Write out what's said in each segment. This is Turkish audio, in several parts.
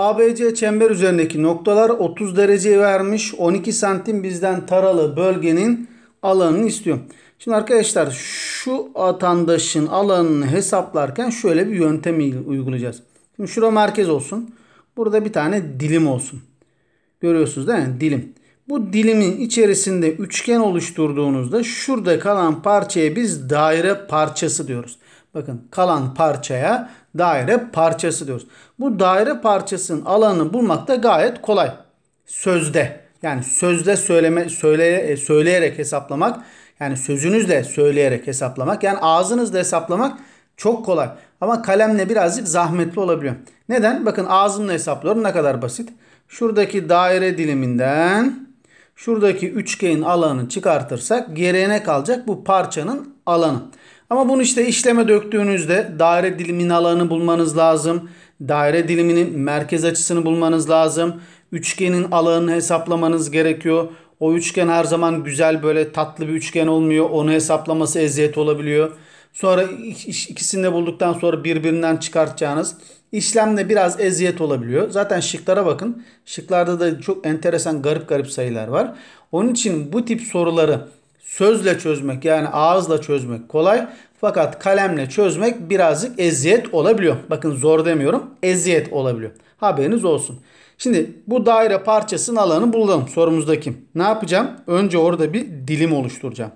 ABC çember üzerindeki noktalar 30 dereceyi vermiş. 12 santim bizden taralı bölgenin alanını istiyor. Şimdi arkadaşlar şu vatandaşın alanını hesaplarken şöyle bir yöntem uygulayacağız. Şimdi şura merkez olsun. Burada bir tane dilim olsun. Görüyorsunuz değil mi? Dilim. Bu dilimin içerisinde üçgen oluşturduğunuzda şurada kalan parçaya biz daire parçası diyoruz. Bakın kalan parçaya daire parçası diyoruz. Bu daire parçasının alanını bulmak da gayet kolay. Sözde yani sözde söyleme söyle, e, söyleyerek hesaplamak yani sözünüzle söyleyerek hesaplamak yani ağzınızla hesaplamak çok kolay. Ama kalemle birazcık zahmetli olabiliyor. Neden? Bakın ağzımla hesaplıyorum ne kadar basit. Şuradaki daire diliminden şuradaki üçgenin alanını çıkartırsak geriye ne kalacak? Bu parçanın alanı. Ama bunu işte işleme döktüğünüzde daire dilimin alanını bulmanız lazım. Daire diliminin merkez açısını bulmanız lazım. Üçgenin alanını hesaplamanız gerekiyor. O üçgen her zaman güzel böyle tatlı bir üçgen olmuyor. Onu hesaplaması eziyet olabiliyor. Sonra ikisini de bulduktan sonra birbirinden çıkartacağınız işlemde biraz eziyet olabiliyor. Zaten şıklara bakın. Şıklarda da çok enteresan garip garip sayılar var. Onun için bu tip soruları sözle çözmek yani ağızla çözmek kolay. Fakat kalemle çözmek birazcık eziyet olabiliyor. Bakın zor demiyorum. Eziyet olabiliyor. Haberiniz olsun. Şimdi bu daire parçasının alanı bulalım sorumuzdaki. Ne yapacağım? Önce orada bir dilim oluşturacağım.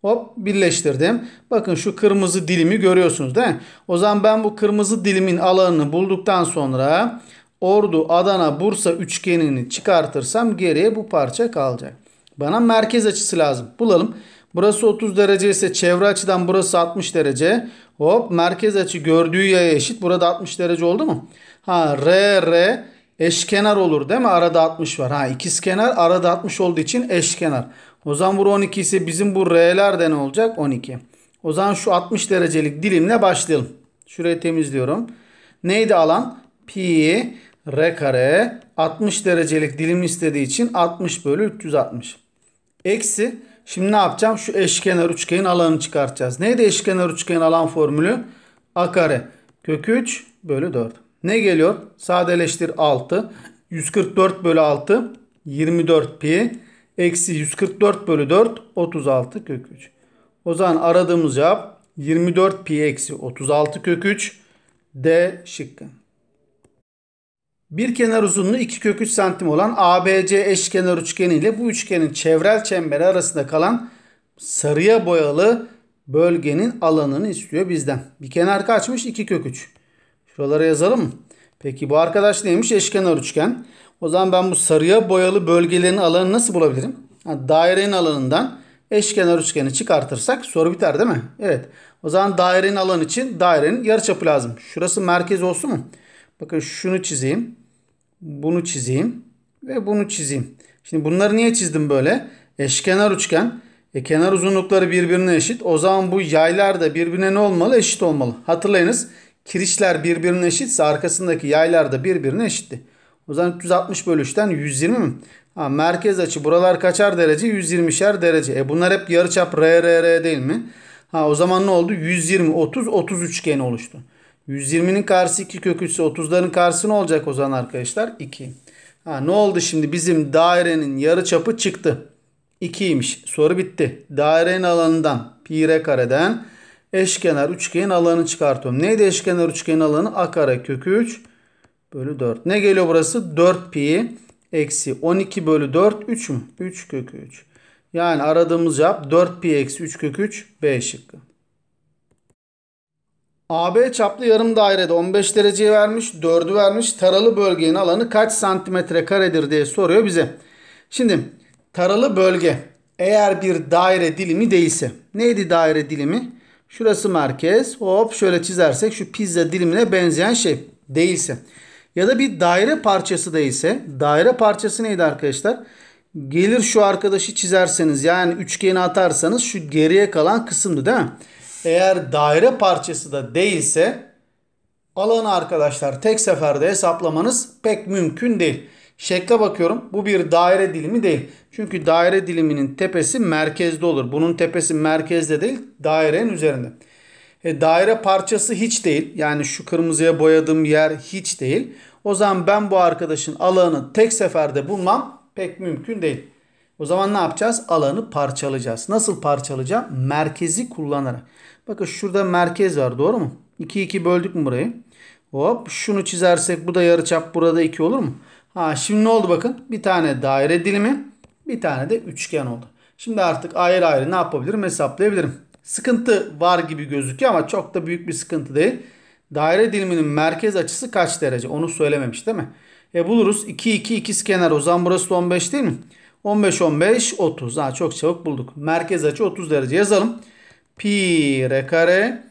Hop birleştirdim. Bakın şu kırmızı dilimi görüyorsunuz değil mi? O zaman ben bu kırmızı dilimin alanını bulduktan sonra Ordu, Adana, Bursa üçgenini çıkartırsam geriye bu parça kalacak. Bana merkez açısı lazım. Bulalım. Burası 30 derece ise çevre açıdan burası 60 derece. Hop merkez açı gördüğü yaya eşit. Burada 60 derece oldu mu? Ha R R eşkenar olur değil mi? Arada 60 var. Ha ikizkenar arada 60 olduğu için eşkenar. O zaman bu 12 ise bizim bu R'ler ne olacak? 12. O zaman şu 60 derecelik dilimle başlayalım. Şurayı temizliyorum. Neydi alan? Pi R kare 60 derecelik dilim istediği için 60 bölü 360. Eksi şimdi ne yapacağım? Şu eşkenar üçgenin alanını çıkartacağız. Neydi eşkenar üçgenin alan formülü? A kare kök 3 bölü 4. Ne geliyor? Sadeleştir 6. 144 bölü 6 24 pi eksi 144 bölü 4 36 kök 3. O zaman aradığımız cevap 24 pi eksi 36 kök 3 D şıkkı. Bir kenar uzunluğu 2 kök 3 santim olan ABC eşkenar üçgeni ile bu üçgenin çevrel çemberi arasında kalan sarıya boyalı bölgenin alanını istiyor bizden. Bir kenar kaçmış? 2 kök 3. Şuralara yazalım mı? Peki bu arkadaş neymiş? Eşkenar üçgen. O zaman ben bu sarıya boyalı bölgelerin alanını nasıl bulabilirim? Yani dairenin alanından eşkenar üçgeni çıkartırsak soru biter değil mi? Evet. O zaman dairenin alanı için dairenin yarıçapı lazım. Şurası merkez olsun mu? Bakın şunu çizeyim. Bunu çizeyim ve bunu çizeyim. Şimdi bunları niye çizdim böyle? Eşkenar üçgen. E, kenar uzunlukları birbirine eşit. O zaman bu yaylar da birbirine ne olmalı? Eşit olmalı. Hatırlayınız kirişler birbirine eşitse arkasındaki yaylar da birbirine eşitti. O zaman 360 bölü 3'ten 120 mi? Ha, merkez açı buralar kaçar derece? 120'şer derece. E bunlar hep yarıçap RRR değil mi? Ha o zaman ne oldu? 120, 30, 30 üçgeni oluştu. 120'nin karşısı 2 kök 3 ise 30'ların karşısı ne olacak o zaman arkadaşlar? 2. Ha, ne oldu şimdi? Bizim dairenin yarı çapı çıktı. 2'ymiş. Soru bitti. Dairenin alanından pi r kareden eşkenar üçgenin alanı çıkartıyorum. Neydi eşkenar üçgenin alanı? A kare kökü 3 bölü 4. Ne geliyor burası? 4 pi eksi 12 bölü 4 3 mü? 3 kökü 3. Yani aradığımız cevap 4 pi eksi 3 kökü 3 B şıkkı. AB çaplı yarım dairede 15 dereceyi vermiş, 4'ü vermiş. Taralı bölgenin alanı kaç santimetre karedir diye soruyor bize. Şimdi taralı bölge eğer bir daire dilimi değilse. Neydi daire dilimi? Şurası merkez. Hop şöyle çizersek şu pizza dilimine benzeyen şey değilse. Ya da bir daire parçası değilse. Daire parçası neydi arkadaşlar? Gelir şu arkadaşı çizerseniz yani üçgeni atarsanız şu geriye kalan kısımdı değil mi? eğer daire parçası da değilse alanı arkadaşlar tek seferde hesaplamanız pek mümkün değil. Şekle bakıyorum. Bu bir daire dilimi değil. Çünkü daire diliminin tepesi merkezde olur. Bunun tepesi merkezde değil, dairenin üzerinde. E, daire parçası hiç değil. Yani şu kırmızıya boyadığım yer hiç değil. O zaman ben bu arkadaşın alanı tek seferde bulmam pek mümkün değil. O zaman ne yapacağız? Alanı parçalayacağız. Nasıl parçalayacağım? Merkezi kullanarak. Bakın şurada merkez var doğru mu? 2 2 böldük mü burayı? Hop şunu çizersek bu da yarıçap burada 2 olur mu? Ha şimdi ne oldu bakın? Bir tane daire dilimi, bir tane de üçgen oldu. Şimdi artık ayrı ayrı ne yapabilirim? Hesaplayabilirim. Sıkıntı var gibi gözüküyor ama çok da büyük bir sıkıntı değil. Daire diliminin merkez açısı kaç derece? Onu söylememiş değil mi? E buluruz. 2 2 ikiz kenar. O zaman burası da 15 değil mi? 15 15 30. Ha çok çabuk bulduk. Merkez açı 30 derece yazalım pi r kare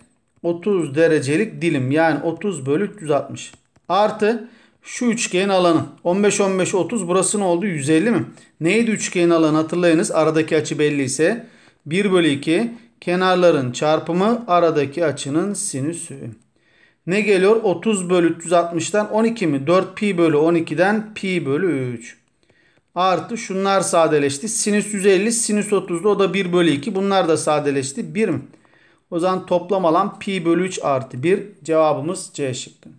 30 derecelik dilim. Yani 30 bölü 360. Artı şu üçgenin alanı. 15 15 30 burası ne oldu? 150 mi? Neydi üçgenin alanı hatırlayınız. Aradaki açı belli ise 1 bölü 2 kenarların çarpımı aradaki açının sinüsü. Ne geliyor? 30 bölü 360'dan 12 mi? 4 pi bölü 12'den pi bölü 3 artı şunlar sadeleşti. Sinüs 150 sinüs 30'da o da 1 bölü 2. Bunlar da sadeleşti. 1 mi? O zaman toplam alan pi bölü 3 artı 1 cevabımız C şıkkı.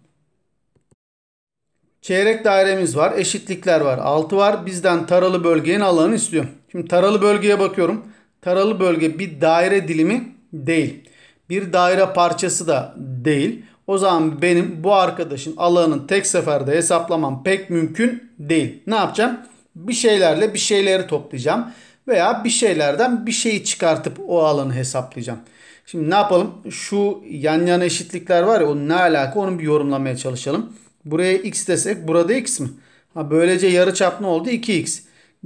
Çeyrek dairemiz var. Eşitlikler var. 6 var. Bizden taralı bölgenin alanını istiyor. Şimdi taralı bölgeye bakıyorum. Taralı bölge bir daire dilimi değil. Bir daire parçası da değil. O zaman benim bu arkadaşın alanını tek seferde hesaplamam pek mümkün değil. Ne yapacağım? bir şeylerle bir şeyleri toplayacağım. Veya bir şeylerden bir şeyi çıkartıp o alanı hesaplayacağım. Şimdi ne yapalım? Şu yan yana eşitlikler var ya onun ne alaka onu bir yorumlamaya çalışalım. Buraya x desek burada x mi? Ha, böylece yarı çap ne oldu? 2x.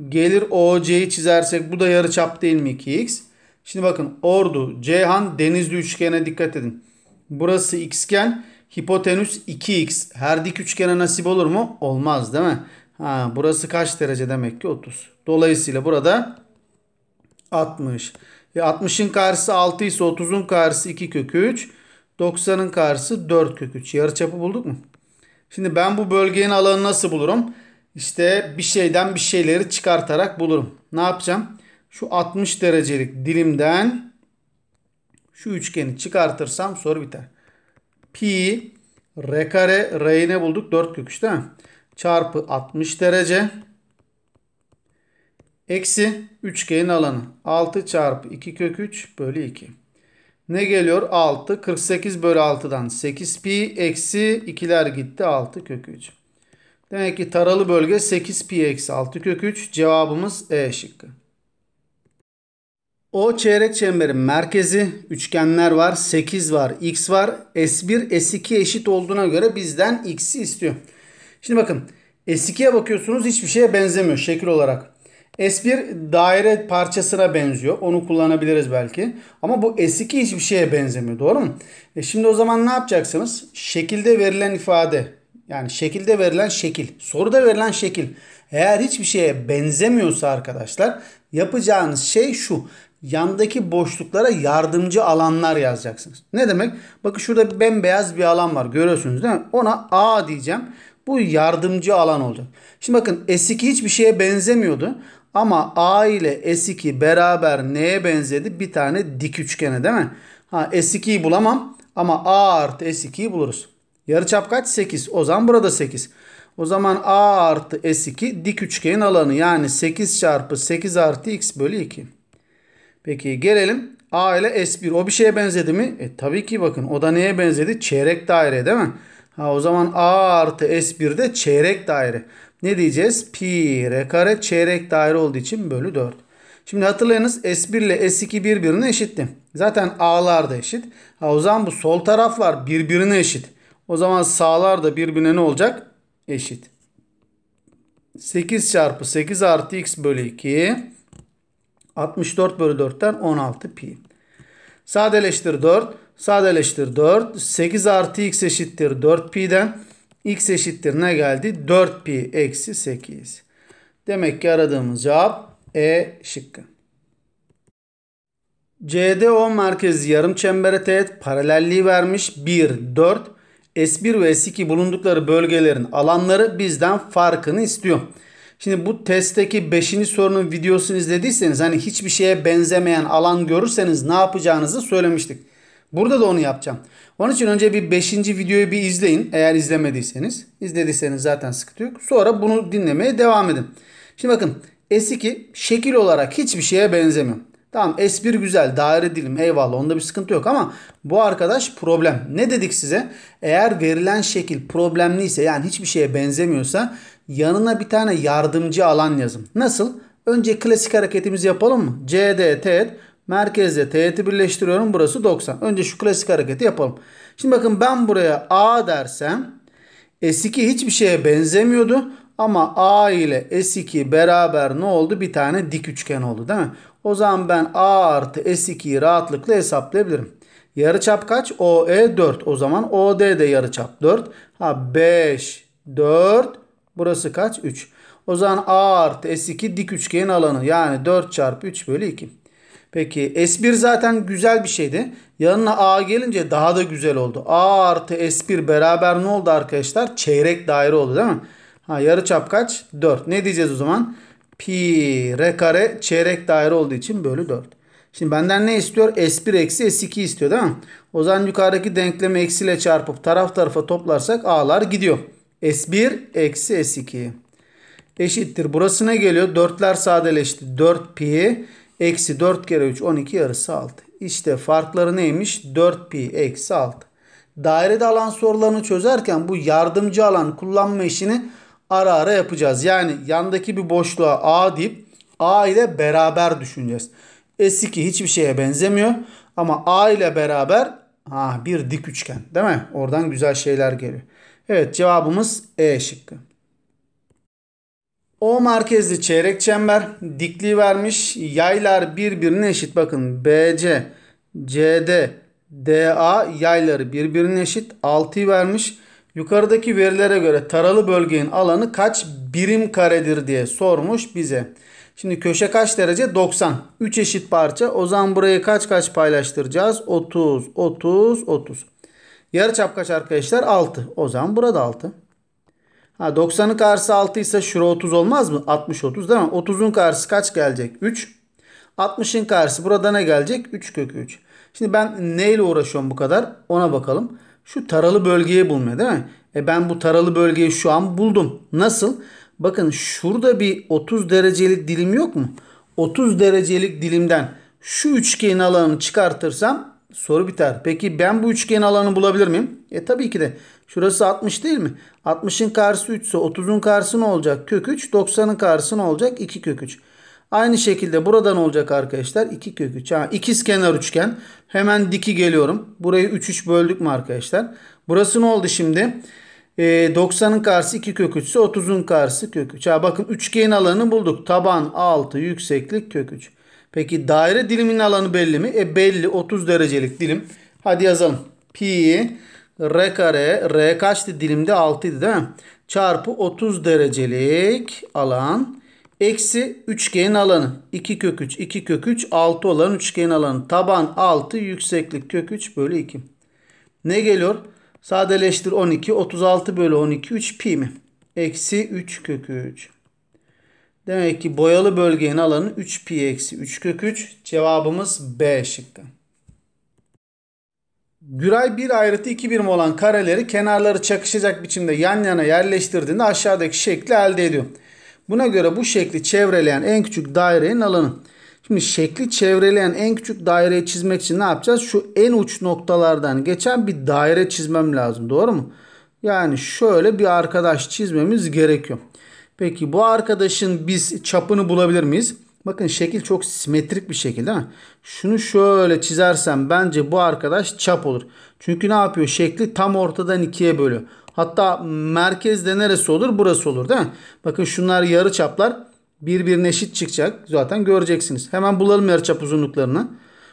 Gelir OC'yi çizersek bu da yarı çap değil mi 2x? Şimdi bakın Ordu, Ceyhan, Denizli üçgene dikkat edin. Burası xken hipotenüs 2x. Her dik üçgene nasip olur mu? Olmaz değil mi? Ha, burası kaç derece demek ki 30. Dolayısıyla burada 60. E 60'ın karşısı 6 ise 30'un karşısı 2 kök 3. 90'ın karşısı 4 kök 3. Yarıçapı bulduk mu? Şimdi ben bu bölgenin alanı nasıl bulurum? İşte bir şeyden bir şeyleri çıkartarak bulurum. Ne yapacağım? Şu 60 derecelik dilimden şu üçgeni çıkartırsam soru biter. Pi r kare r'yi ne bulduk? 4 kök 3 değil mi? çarpı 60 derece eksi üçgenin alanı 6 çarpı 2 kök 3 bölü 2. Ne geliyor? 6 48 bölü 6'dan 8 pi eksi 2'ler gitti 6 kök 3. Demek ki taralı bölge 8 pi eksi 6 kök 3 cevabımız E şıkkı. O çeyrek çemberin merkezi üçgenler var 8 var x var s1 s2 eşit olduğuna göre bizden x'i istiyor. Şimdi bakın S2'ye bakıyorsunuz hiçbir şeye benzemiyor şekil olarak. S1 daire parçasına benziyor. Onu kullanabiliriz belki. Ama bu S2 hiçbir şeye benzemiyor. Doğru mu? E şimdi o zaman ne yapacaksınız? Şekilde verilen ifade. Yani şekilde verilen şekil. Soruda verilen şekil. Eğer hiçbir şeye benzemiyorsa arkadaşlar yapacağınız şey şu. Yandaki boşluklara yardımcı alanlar yazacaksınız. Ne demek? Bakın şurada bembeyaz bir alan var. Görüyorsunuz değil mi? Ona A diyeceğim. Bu yardımcı alan oldu. Şimdi bakın S2 hiçbir şeye benzemiyordu. Ama A ile S2 beraber neye benzedi? Bir tane dik üçgene değil mi? Ha S2'yi bulamam ama A artı S2'yi buluruz. Yarıçap kaç? 8. O zaman burada 8. O zaman A artı S2 dik üçgenin alanı yani 8 çarpı 8 artı X bölü 2. Peki gelelim A ile S1. O bir şeye benzedi mi? E tabii ki bakın o da neye benzedi? Çeyrek daire değil mi? Ha o zaman A artı S1'de çeyrek daire. Ne diyeceğiz? Pi R kare çeyrek daire olduğu için bölü 4. Şimdi hatırlayınız S1 ile S2 birbirine eşitti. Zaten A'lar da eşit. Ha o zaman bu sol taraflar birbirine eşit. O zaman sağlar da birbirine ne olacak? Eşit. 8 çarpı 8 artı x bölü 2. 64 bölü 4'ten 16 pi. Sadeleştir 4 sadeleştir 4. 8 artı x eşittir 4pi'den. x eşittir ne geldi? 4pi eksi 8. Demek ki aradığımız cevap E şıkkı. CDO merkezi yarım çembere teğet paralelliği vermiş 1, 4. S1 ve S2 bulundukları bölgelerin alanları bizden farkını istiyor. Şimdi bu testteki 5. sorunun videosunu izlediyseniz hani hiçbir şeye benzemeyen alan görürseniz ne yapacağınızı söylemiştik. Burada da onu yapacağım. Onun için önce bir 5. videoyu bir izleyin. Eğer izlemediyseniz. İzlediyseniz zaten sıkıntı yok. Sonra bunu dinlemeye devam edin. Şimdi bakın S2 şekil olarak hiçbir şeye benzemiyor. Tamam S1 güzel daire dilim eyvallah onda bir sıkıntı yok ama bu arkadaş problem. Ne dedik size? Eğer verilen şekil problemliyse yani hiçbir şeye benzemiyorsa yanına bir tane yardımcı alan yazın. Nasıl? Önce klasik hareketimizi yapalım mı? C, D, T, e Merkezle teğeti birleştiriyorum. Burası 90. Önce şu klasik hareketi yapalım. Şimdi bakın ben buraya A dersem S2 hiçbir şeye benzemiyordu. Ama A ile S2 beraber ne oldu? Bir tane dik üçgen oldu değil mi? O zaman ben A artı S2'yi rahatlıkla hesaplayabilirim. Yarıçap kaç? OE 4. O zaman OD de yarıçap 4. Ha 5 4 burası kaç? 3. O zaman A artı S2 dik üçgenin alanı yani 4 çarpı 3 bölü 2. Peki S1 zaten güzel bir şeydi. Yanına A gelince daha da güzel oldu. A artı S1 beraber ne oldu arkadaşlar? Çeyrek daire oldu değil mi? Ha yarı çap kaç? 4. Ne diyeceğiz o zaman? Pi R kare çeyrek daire olduğu için bölü 4. Şimdi benden ne istiyor? S1 eksi S2 istiyor değil mi? O zaman yukarıdaki denklemi eksiyle çarpıp taraf tarafa toplarsak A'lar gidiyor. S1 eksi S2 eşittir. Burası ne geliyor? 4'ler sadeleşti. 4 pi Eksi 4 kere 3 12 yarısı 6. İşte farkları neymiş? 4 pi eksi 6. Dairede alan sorularını çözerken bu yardımcı alan kullanma işini ara ara yapacağız. Yani yandaki bir boşluğa A deyip A ile beraber düşüneceğiz. S2 hiçbir şeye benzemiyor ama A ile beraber ha, bir dik üçgen değil mi? Oradan güzel şeyler geliyor. Evet cevabımız E şıkkı. O merkezli çeyrek çember dikliği vermiş. Yaylar birbirine eşit. Bakın BC, CD, DA yayları birbirine eşit. 6'yı vermiş. Yukarıdaki verilere göre taralı bölgenin alanı kaç birim karedir diye sormuş bize. Şimdi köşe kaç derece? 90. 3 eşit parça. O zaman burayı kaç kaç paylaştıracağız? 30, 30, 30. Yarıçap kaç arkadaşlar? 6. O zaman burada 6. Ha 90'ın karşısı 6 ise şura 30 olmaz mı? 60 30 değil mi? 30'un karşısı kaç gelecek? 3. 60'ın karşısı burada ne gelecek? 3 kökü 3. Şimdi ben neyle uğraşıyorum bu kadar? Ona bakalım. Şu taralı bölgeyi bulmaya değil mi? E ben bu taralı bölgeyi şu an buldum. Nasıl? Bakın şurada bir 30 derecelik dilim yok mu? 30 derecelik dilimden şu üçgen alanını çıkartırsam soru biter. Peki ben bu üçgen alanını bulabilir miyim? E tabii ki de Şurası 60 değil mi? 60'ın karşısı 3 ise 30'un karşısı ne olacak? Kök 3. 90'ın karşısı ne olacak? 2 kök 3. Aynı şekilde buradan olacak arkadaşlar. 2 kök 3. Ha, ikiz kenar üçgen. Hemen diki geliyorum. Burayı 3 3 böldük mü arkadaşlar? Burası ne oldu şimdi? E, ee, 90'ın karşısı 2 kök 3 ise 30'un karşısı kök 3. Ha, bakın üçgenin alanını bulduk. Taban 6 yükseklik kök 3. Peki daire diliminin alanı belli mi? E belli 30 derecelik dilim. Hadi yazalım. Pi R kare, R kaçtı dilimde 6 idi değil mi? Çarpı 30 derecelik alan eksi üçgenin alanı. 2 kök 3, 2 kök 3, 6 olan üçgen alanı. Taban 6, yükseklik kök 3 bölü 2. Ne geliyor? Sadeleştir 12, 36 bölü 12, 3 pi mi? Eksi 3 kök 3. Demek ki boyalı bölgenin alanı 3 pi eksi 3 kök 3. Cevabımız B şıkkı. Güray bir ayrıtı iki birim olan kareleri kenarları çakışacak biçimde yan yana yerleştirdiğinde aşağıdaki şekli elde ediyor. Buna göre bu şekli çevreleyen en küçük dairenin alanı. Şimdi şekli çevreleyen en küçük daireyi çizmek için ne yapacağız? Şu en uç noktalardan geçen bir daire çizmem lazım. Doğru mu? Yani şöyle bir arkadaş çizmemiz gerekiyor. Peki bu arkadaşın biz çapını bulabilir miyiz? Bakın şekil çok simetrik bir şekil değil mi? Şunu şöyle çizersem bence bu arkadaş çap olur. Çünkü ne yapıyor? Şekli tam ortadan ikiye bölüyor. Hatta merkezde neresi olur? Burası olur değil mi? Bakın şunlar yarı çaplar. Birbirine eşit çıkacak. Zaten göreceksiniz. Hemen bulalım yarı çap uzunluklarını.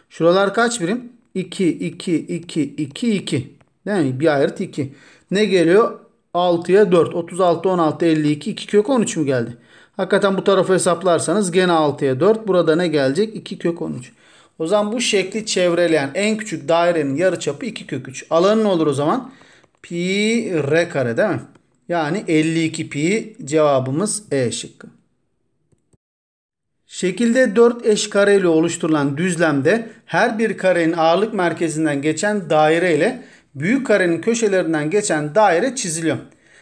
Şuralar kaç birim? 2, 2, 2, 2, 2. Değil mi? Bir ayrıt 2. Ne geliyor? 6'ya 4. 36, 16, 52. 2 kök 13 mü geldi? Hakikaten bu tarafı hesaplarsanız gene 6'ya 4. Burada ne gelecek? 2 kök 13. O zaman bu şekli çevreleyen en küçük dairenin yarıçapı 2 kök 3. Alanı ne olur o zaman? Pi r kare değil mi? Yani 52 pi cevabımız E şıkkı. Şekilde 4 eş kare ile oluşturulan düzlemde her bir karenin ağırlık merkezinden geçen daire ile büyük karenin köşelerinden geçen daire çiziliyor.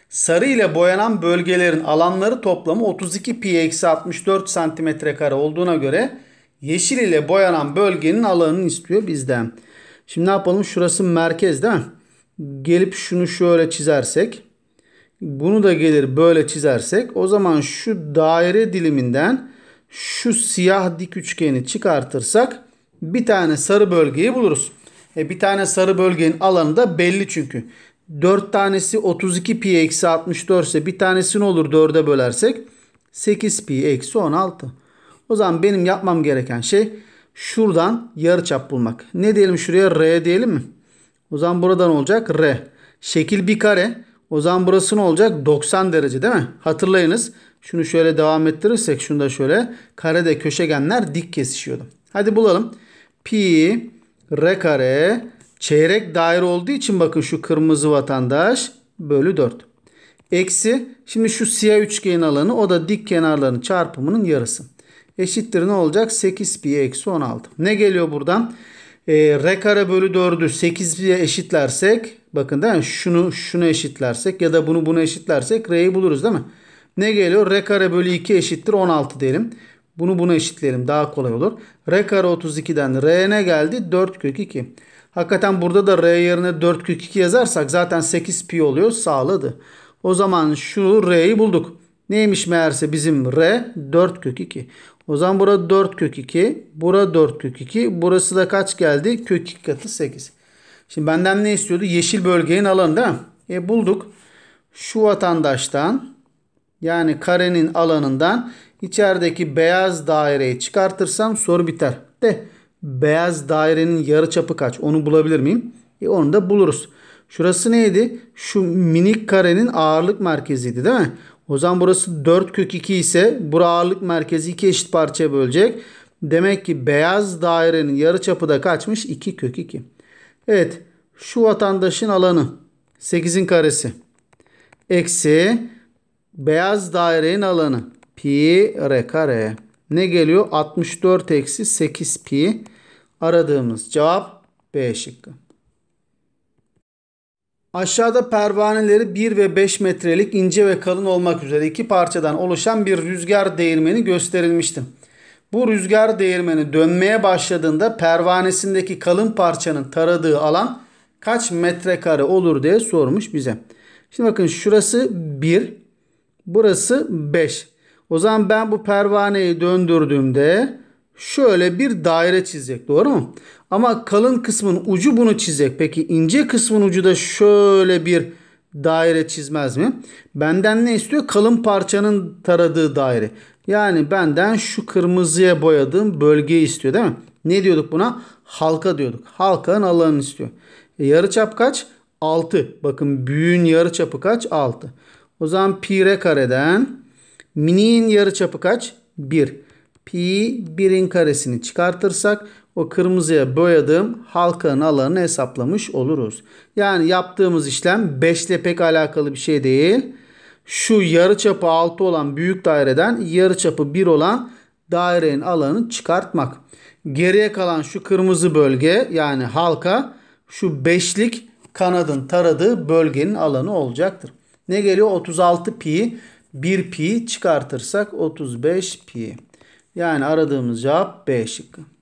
Sarı ile boyanan bölgelerin alanları toplamı 32 pi eksi 64 santimetre kare olduğuna göre yeşil ile boyanan bölgenin alanını istiyor bizden. Şimdi ne yapalım? Şurası merkez değil mi? Gelip şunu şöyle çizersek. Bunu da gelir böyle çizersek. O zaman şu daire diliminden şu siyah dik üçgeni çıkartırsak bir tane sarı bölgeyi buluruz. E bir tane sarı bölgenin alanı da belli çünkü. 4 tanesi 32 pi eksi 64 ise bir tanesi ne olur 4'e bölersek 8 pi eksi 16. O zaman benim yapmam gereken şey şuradan yarıçap bulmak. Ne diyelim şuraya R diyelim mi? O zaman buradan olacak R. Şekil bir kare. O zaman burası ne olacak? 90 derece değil mi? Hatırlayınız. Şunu şöyle devam ettirirsek şunu da şöyle. Karede köşegenler dik kesişiyordu. Hadi bulalım. Pi R kare Çeyrek daire olduğu için bakın şu kırmızı vatandaş bölü 4. Eksi şimdi şu siyah üçgenin alanı o da dik kenarların çarpımının yarısı. Eşittir ne olacak? 8 pi eksi 16. Ne geliyor buradan? E, r kare bölü 4'ü 8 pi'ye eşitlersek bakın değil mi? Şunu şunu eşitlersek ya da bunu bunu eşitlersek r'yi buluruz değil mi? Ne geliyor? R kare bölü 2 eşittir 16 diyelim. Bunu buna eşitleyelim daha kolay olur. R kare 32'den r ne geldi? 4 kök 2. Hakikaten burada da R yerine 4 kök 2 yazarsak zaten 8 pi oluyor sağladı. O zaman şu R'yi bulduk. Neymiş meğerse bizim R 4 kök 2. O zaman bura 4 kök 2. Bura 4 kök 2. Burası da kaç geldi? Kök 2 katı 8. Şimdi benden ne istiyordu? Yeşil bölgenin alanı değil mi? E bulduk. Şu vatandaştan yani karenin alanından içerideki beyaz daireyi çıkartırsam soru biter. De Beyaz dairenin yarı çapı kaç? Onu bulabilir miyim? E onu da buluruz. Şurası neydi? Şu minik karenin ağırlık merkeziydi değil mi? O zaman burası 4 kök 2 ise bura ağırlık merkezi 2 eşit parçaya bölecek. Demek ki beyaz dairenin yarı çapı da kaçmış? 2 kök 2. Evet şu vatandaşın alanı 8'in karesi. Eksi beyaz dairenin alanı pi r kare. Ne geliyor? 64 eksi 8 pi. Aradığımız cevap B şıkkı. Aşağıda pervaneleri 1 ve 5 metrelik ince ve kalın olmak üzere iki parçadan oluşan bir rüzgar değirmeni gösterilmişti. Bu rüzgar değirmeni dönmeye başladığında pervanesindeki kalın parçanın taradığı alan kaç metrekare olur diye sormuş bize. Şimdi bakın şurası 1, burası 5. O zaman ben bu pervaneyi döndürdüğümde şöyle bir daire çizecek doğru mu? Ama kalın kısmın ucu bunu çizecek. Peki ince kısmın ucu da şöyle bir daire çizmez mi? Benden ne istiyor? Kalın parçanın taradığı daire. Yani benden şu kırmızıya boyadığım bölgeyi istiyor değil mi? Ne diyorduk buna? Halka diyorduk. Halkanın alanını istiyor. E, yarı çap kaç? 6. Bakın büyüğün yarı çapı kaç? 6. O zaman pi r kareden Mini'nin yarıçapı kaç? 1. Pi'yi 1'in karesini çıkartırsak o kırmızıya boyadığım halkanın alanını hesaplamış oluruz. Yani yaptığımız işlem 5 ile pek alakalı bir şey değil. Şu yarıçapı 6 olan büyük daireden yarıçapı 1 olan dairenin alanını çıkartmak. Geriye kalan şu kırmızı bölge yani halka şu beşlik kanadın taradığı bölgenin alanı olacaktır. Ne geliyor? 36 pi 1 pi çıkartırsak 35 pi. Yani aradığımız cevap B şıkkı.